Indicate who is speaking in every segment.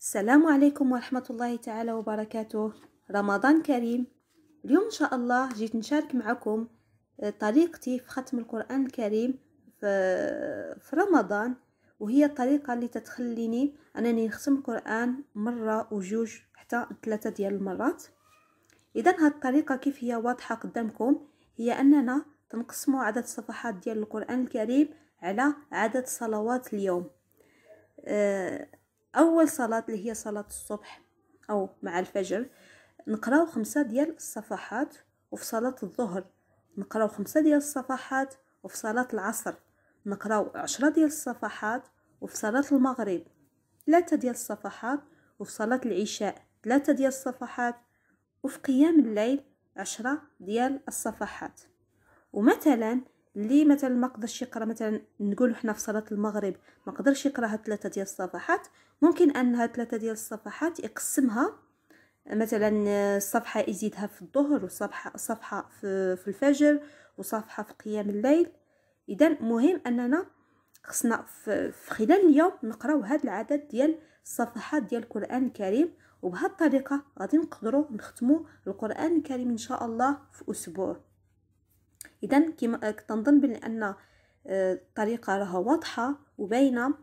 Speaker 1: السلام عليكم ورحمة الله تعالى وبركاته رمضان كريم اليوم إن شاء الله جيت نشارك معكم آه، طريقتي في ختم القرآن الكريم في رمضان وهي الطريقة اللي تتخليني أنني نختم القرآن مرة وجوج حتى ثلاثة ديال المرات إذا هاد الطريقة كيف هي واضحة قدامكم هي أننا تنقسم عدد الصفحات ديال القرآن الكريم على عدد صلوات اليوم أه أول صلاة اللي هي صلاة الصبح أو مع الفجر نقراو خمسة ديال الصفحات وفي صلاة الظهر نقراو خمسة ديال الصفحات وفي صلاة العصر نقراو عشرة ديال الصفحات وفي صلاة المغرب ثلاثة ديال الصفحات وفي صلاة العشاء ثلاثة ديال الصفحات وفي قيام الليل عشرة ديال الصفحات ومثلا اللي مثلا ما قدرش يقرا مثلا نقول حنا في صلاه المغرب ما قدرش يقرا هاد ثلاثه ديال الصفحات ممكن ان هاد ثلاثه ديال الصفحات يقسمها مثلا صفحه يزيدها في الظهر وصفحه صفحه في, الفجر وصفحه في قيام الليل اذا مهم اننا خصنا في خلال اليوم نقراو هاد العدد ديال الصفحات ديال القران الكريم وبهالطريقه الطريقه غادي نقدروا نختموا القران الكريم ان شاء الله في اسبوع اذا كما كنظن بان الطريقه آه، راها واضحه وباينه آه،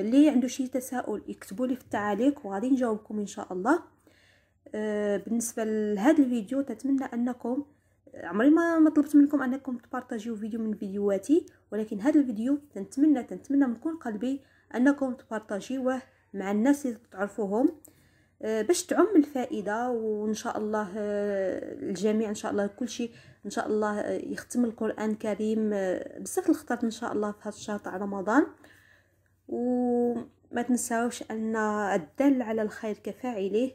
Speaker 1: اللي عنده شي تساؤل يكتبوا لي في التعاليق وغادي نجاوبكم ان شاء الله آه، بالنسبه لهذا الفيديو تتمنى انكم عمري ما ما طلبت منكم انكم تبارطاجيو فيديو من فيديوهاتي ولكن هذا الفيديو تنتمنى تنتمنى من كل قلبي انكم تبارطاجيوه مع الناس اللي تعرفوهم آه، باش تعم الفائده وان شاء الله آه، الجميع ان شاء الله كل شيء ان شاء الله آه، يختم القران الكريم بزاف الخطر ان شاء الله في هذا الشهر تاع رمضان وما تنساوش ان الدال على الخير كفاعله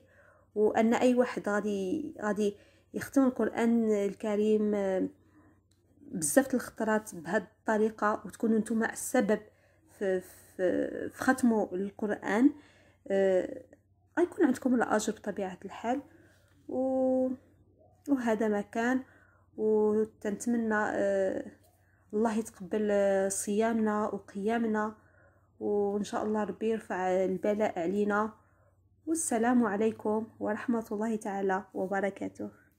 Speaker 1: وان اي واحد غادي غادي يختم القران الكريم بزاف الخطرات بهذه الطريقه وتكونوا نتوما السبب في, في, في ختمه القران غيكون عندكم الاجر بطبيعه الحال و... وهذا ما كان وتنتمنى آه، الله يتقبل آه، صيامنا وقيامنا وان شاء الله ربي يرفع البلاء علينا والسلام عليكم ورحمه الله تعالى وبركاته